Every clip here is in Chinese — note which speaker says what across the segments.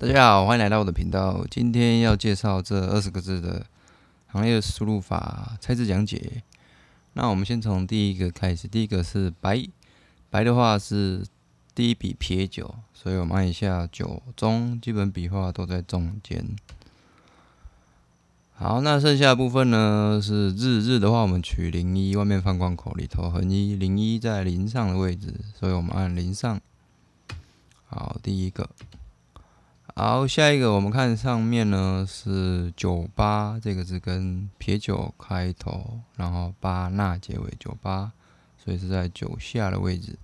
Speaker 1: 大家好，欢迎来到我的频道。今天要介绍这二十个字的行业输入法拆字讲解。那我们先从第一个开始，第一个是白白的话是第一笔撇九，所以我们按一下九中基本笔画都在中间。好，那剩下的部分呢是日日的话，我们取零一，外面放光口，里头横一零一在零上的位置，所以我们按零上。好，第一个。好，下一个我们看上面呢是九八这个字，跟撇九开头，然后八捺结尾，九八，所以是在九下的位置。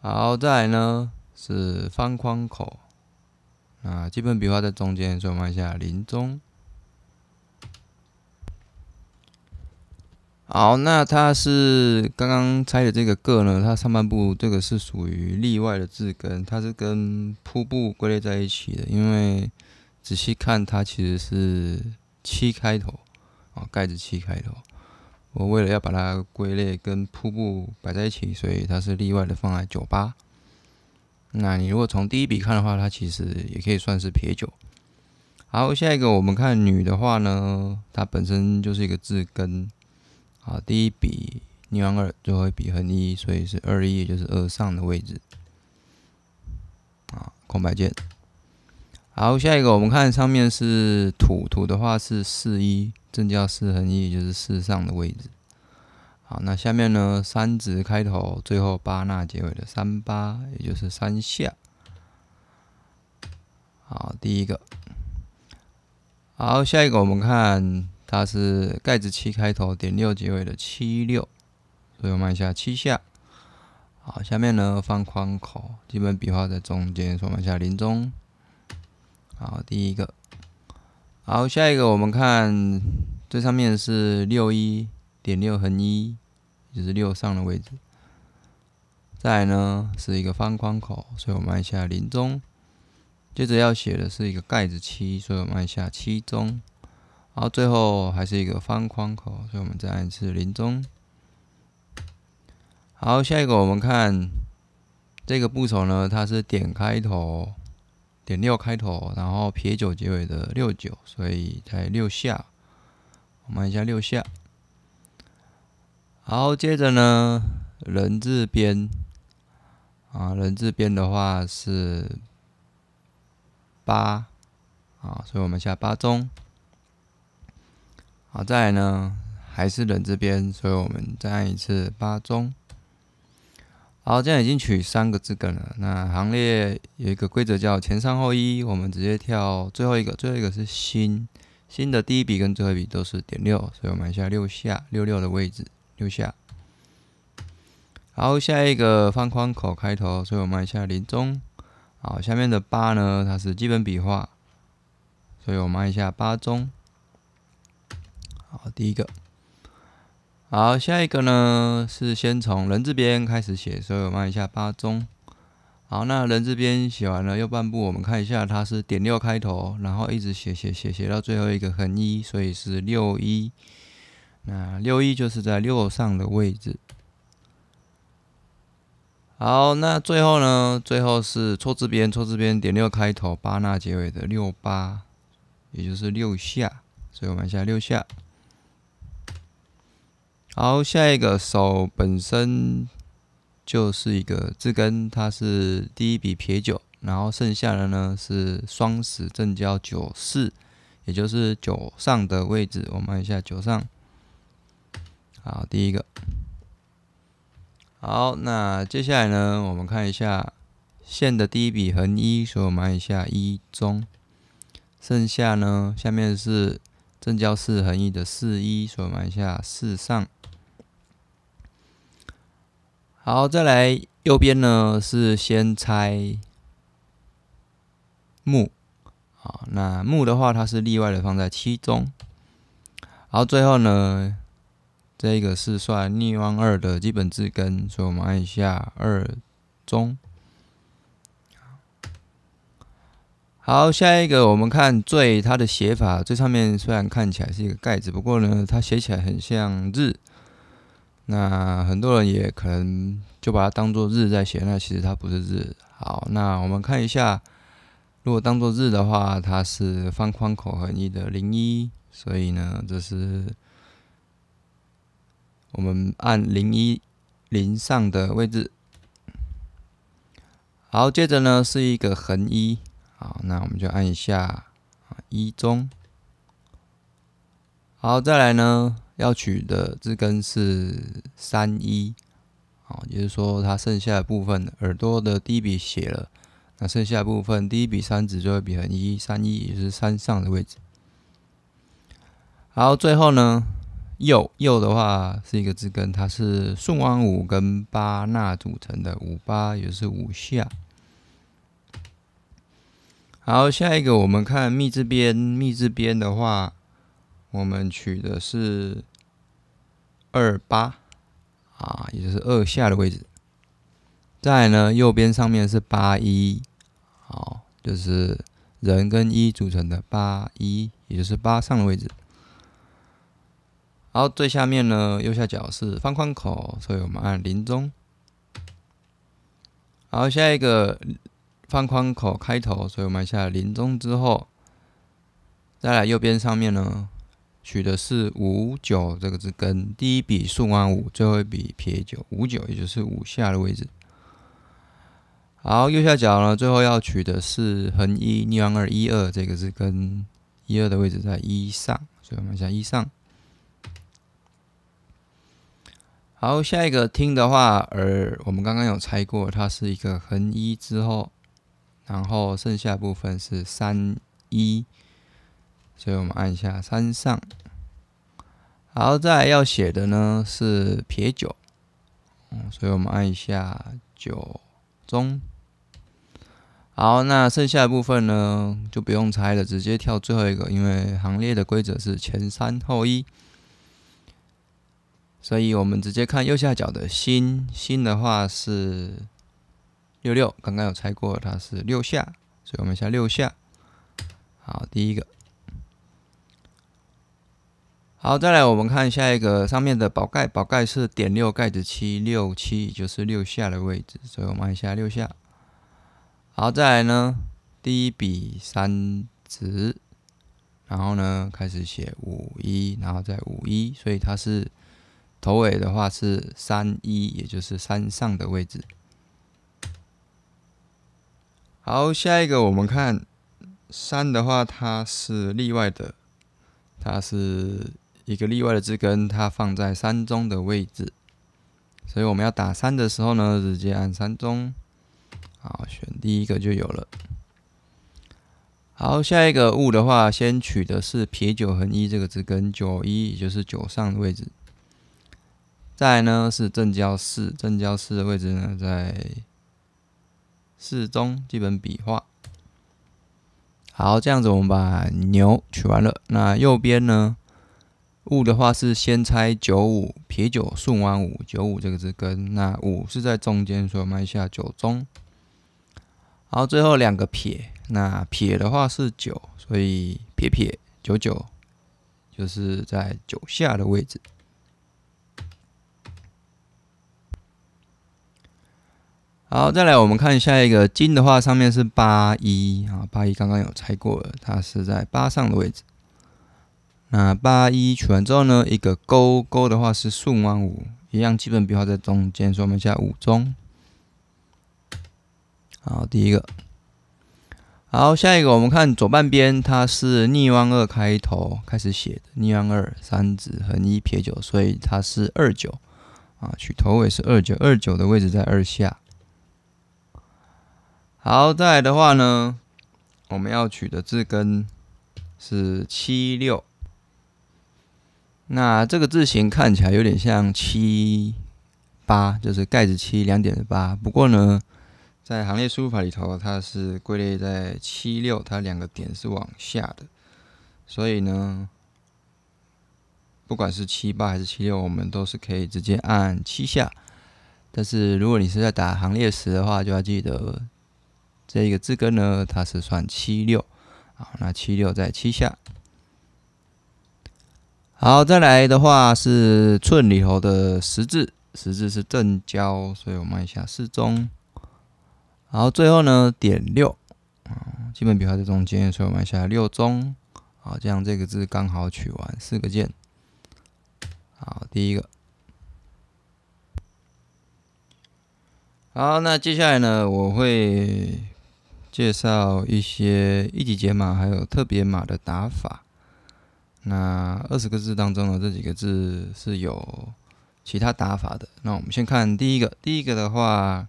Speaker 1: 好，再来呢是方框口，那基本笔画在中间，所以我们看一下临中。好，那它是刚刚拆的这个个呢？它上半部这个是属于例外的字根，它是跟瀑布归类在一起的。因为仔细看，它其实是七开头啊，盖子七开头。我为了要把它归类跟瀑布摆在一起，所以它是例外的放在酒吧。那你如果从第一笔看的话，它其实也可以算是撇酒。好，下一个我们看女的话呢，它本身就是一个字根。好，第一笔逆弯二，最后一笔横一，所以是二一，也就是二上的位置。啊，空白键。好，下一个我们看上面是土土的话是四一，正交四横一就是四上的位置。好，那下面呢三直开头，最后八捺结尾的三八，也就是三下。好，第一个。好，下一个我们看。它是盖子七开头，点六结尾的七六，所以我们按下七下。好，下面呢方框口基本笔画在中间，所以我们按下零中。好，第一个。好，下一个我们看最上面是六一点六横一，就是六上的位置。再呢是一个方框口，所以我们按下零中。接着要写的是一个盖子七，所以我们按下七中。好，最后还是一个方框口，所以我们再按一次零中。好，下一个我们看这个部首呢，它是点开头，点六开头，然后撇九结尾的六九，所以才六下。我们按一下六下。好，接着呢人字边啊，人字边的话是八，啊，所以我们下八中。好，再来呢，还是人这边，所以我们再按一次八中。好，这样已经取三个字根了。那行列有一个规则叫前三后一，我们直接跳最后一个，最后一个是心。心的第一笔跟最后一笔都是点六，所以我们按一下六下，六六的位置，六下。好，下一个方框口开头，所以我们按一下零中。好，下面的八呢，它是基本笔画，所以我们按一下八中。好，第一个。好，下一个呢是先从人字边开始写，所以我们按一下八中。好，那人字边写完了右半部，我们看一下它是点六开头，然后一直写写写写到最后一个横一，所以是六一。那六一就是在六上的位置。好，那最后呢，最后是错字边，错字边点六开头，八捺结尾的六八，也就是六下，所以我们一下六下。好，下一个手本身就是一个字根，它是第一笔撇九，然后剩下的呢是双十正交九四，也就是九上的位置，我们按一下九上。好，第一个。好，那接下来呢，我们看一下线的第一笔横一，所以我们按一下一中，剩下呢下面是正交四横一的四一，所以我们按一下四上。好，再来右边呢是先拆木，好，那木的话它是例外的放在七中。好，最后呢，这个是算逆弯二的基本字根，所以我们按一下二中。好，下一个我们看最它的写法，最上面虽然看起来是一个盖子，不过呢，它写起来很像日。那很多人也可能就把它当做日在写，那其实它不是日。好，那我们看一下，如果当做日的话，它是方框口横一的零一，所以呢，这是我们按零一零上的位置。好，接着呢是一个横一，好，那我们就按一下一中。好，再来呢。要取的字根是三一，哦，也就是说它剩下的部分耳朵的第一笔写了，那剩下的部分第一笔三指最后一笔横一三一，也是山上的位置。好，最后呢，右右的话是一个字根，它是顺弯五跟八那组成的五八，也是五下。好，下一个我们看密字边，密字边的话。我们取的是二八啊，也就是二下的位置。再来呢，右边上面是八一，好，就是人跟一组成的八一，也就是八上的位置。然后最下面呢，右下角是方框口，所以我们按零钟。好，下一个方框口开头，所以我们按下零钟之后，再来右边上面呢。取的是五九这个字，根，第一笔顺弯五，最后一笔撇九，五九也就是五下的位置。好，右下角呢，最后要取的是横一逆弯二一二，这个字根，一二的位置在一上，所以我们下一上。好，下一个听的话，呃，我们刚刚有猜过，它是一个横一之后，然后剩下部分是三一。所以我们按一下三上，好，再来要写的呢是撇九，嗯，所以我们按一下九中。好，那剩下部分呢就不用猜了，直接跳最后一个，因为行列的规则是前三后一，所以我们直接看右下角的星，星的话是六六，刚刚有猜过它是六下，所以我们下六下。好，第一个。好，再来我们看下一个，上面的宝盖，宝盖是点六盖子七六七，就是六下的位置，所以我们按下六下。好，再来呢，第一笔三直，然后呢开始写五一，然后再五一，所以它是头尾的话是三一，也就是三上的位置。好，下一个我们看三的话，它是例外的，它是。一个例外的字根，它放在三中的位置，所以我们要打三的时候呢，直接按三中，好，选第一个就有了。好，下一个物的话，先取的是撇九横一这个字根，九一也就是九上的位置。再来呢是正交四，正交四的位置呢在四中基本笔画。好，这样子我们把牛取完了，那右边呢？五的话是先拆九五撇九顺完五九五这个字根，那五是在中间，所以我埋下九中。好，最后两个撇，那撇的话是九，所以撇撇九九就是在九下的位置。好，再来我们看下一个金的话，上面是八一啊，八一刚刚有拆过了，它是在八上的位置。啊，八一取完之后呢，一个勾勾的话是顺弯五，一样基本笔画在中间，所以我们下五中。好，第一个。好，下一个我们看左半边，它是逆弯二开头开始写的，逆弯二三指横一撇九，所以它是二九啊，取头尾是二九，二九的位置在二下。好，再来的话呢，我们要取的字根是七六。那这个字形看起来有点像七八，就是盖子七两点的八。不过呢，在行列输入法里头，它是归类在七六，它两个点是往下的。所以呢，不管是七八还是七六，我们都是可以直接按七下。但是如果你是在打行列时的话，就要记得这一个字根呢，它是算七六啊。那七六在七下。好，再来的话是寸里头的十字，十字是正交，所以我们按一下四中。好，最后呢点六，啊，基本笔画在中间，所以我们按一下六中。好，这样这个字刚好取完四个键。好，第一个。好，那接下来呢，我会介绍一些一级解码还有特别码的打法。那二十个字当中呢，这几个字是有其他打法的。那我们先看第一个，第一个的话，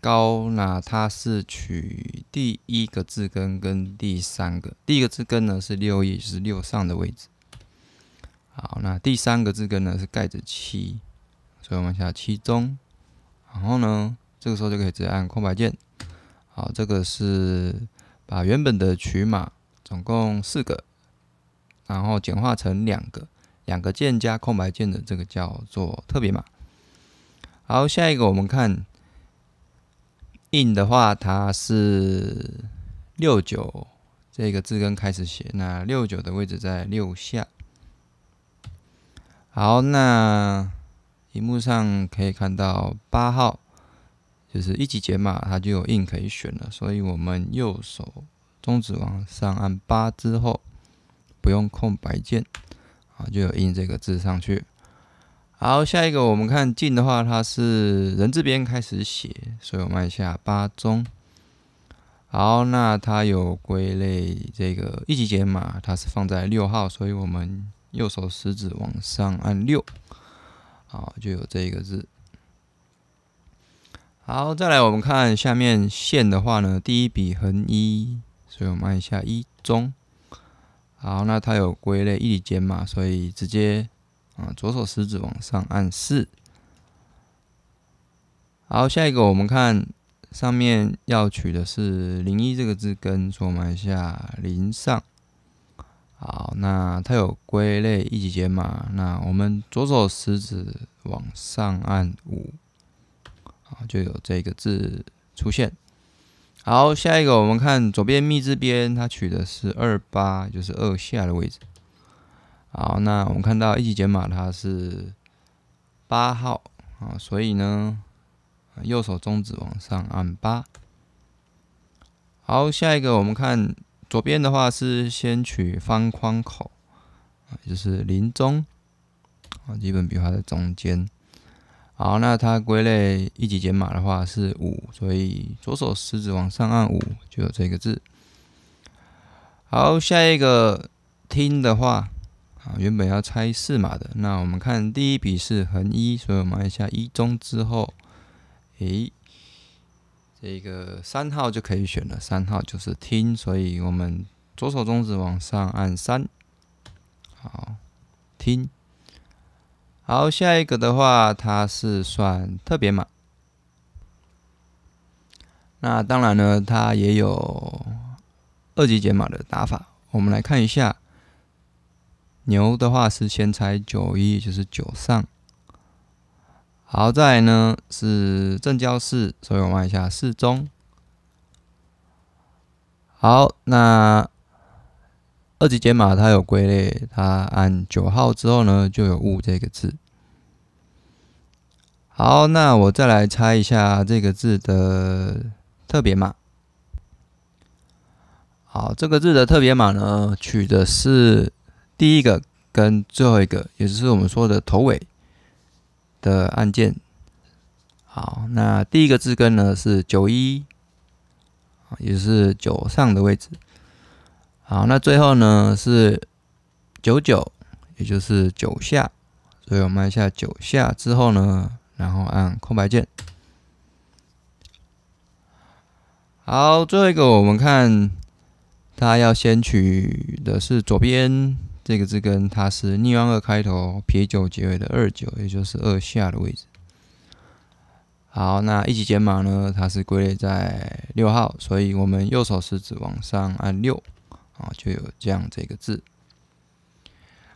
Speaker 1: 高，那它是取第一个字根跟第三个，第一个字根呢是六一，是六上的位置。好，那第三个字根呢是盖子七，所以我们下七中。然后呢，这个时候就可以直接按空白键。好，这个是把原本的取码，总共四个。然后简化成两个，两个键加空白键的这个叫做特别码。好，下一个我们看 “in” 的话，它是六九这个字根开始写。那六九的位置在六下。好，那荧幕上可以看到八号，就是一级解码，它就有 “in” 可以选了。所以我们右手中指往上按八之后。不用空白键，啊，就有印这个字上去。好，下一个我们看“进”的话，它是人字边开始写，所以我们按下八中。好，那它有归类这个一级解码，它是放在六号，所以我们右手食指往上按六，好，就有这一个字。好，再来我们看下面“线”的话呢，第一笔横一，所以我们按一下一中。好，那它有归类一级键嘛，所以直接啊，左手食指往上按四。好，下一个我们看上面要取的是“零一”这个字，根，跟左一下零上。好，那它有归类一级键嘛，那我们左手食指往上按五，好，就有这个字出现。好，下一个我们看左边密字边，它取的是二八，就是二下的位置。好，那我们看到一级减码它是八号啊，所以呢右手中指往上按八。好，下一个我们看左边的话是先取方框口就是零中啊，基本笔画在中间。好，那它归类一级减码的话是五，所以左手食指往上按五，就有这个字。好，下一个听的话，啊，原本要猜四码的，那我们看第一笔是横一，所以我们按下一中之后，诶。这个三号就可以选了，三号就是听，所以我们左手中指往上按三，好，听。好，下一个的话，它是算特别码。那当然呢，它也有二级解码的打法。我们来看一下，牛的话是先拆九一，就是九上。好，再来呢是正交四，所以我们看一下四中。好，那。二级解码，它有归类，它按九号之后呢，就有“物”这个字。好，那我再来猜一下这个字的特别码。好，这个字的特别码呢，取的是第一个跟最后一个，也就是我们说的头尾的按键。好，那第一个字根呢是九一，也是九上的位置。好，那最后呢是九九，也就是九下，所以我们按下九下之后呢，然后按空白键。好，最后一个我们看，它要先取的是左边这个字根，它是逆弯二开头撇九结尾的二九，也就是二下的位置。好，那一级解码呢，它是归类在六号，所以我们右手食指往上按六。啊，就有这样这个字。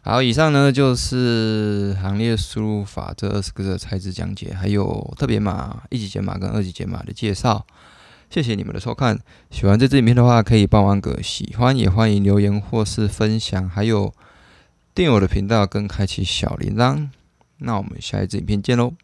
Speaker 1: 好，以上呢就是行列输入法这二十个的拆字讲解，还有特别码一级解码跟二级解码的介绍。谢谢你们的收看，喜欢这支影片的话，可以帮忙个喜欢，也欢迎留言或是分享，还有订阅我的频道跟开启小铃铛。那我们下一支影片见喽。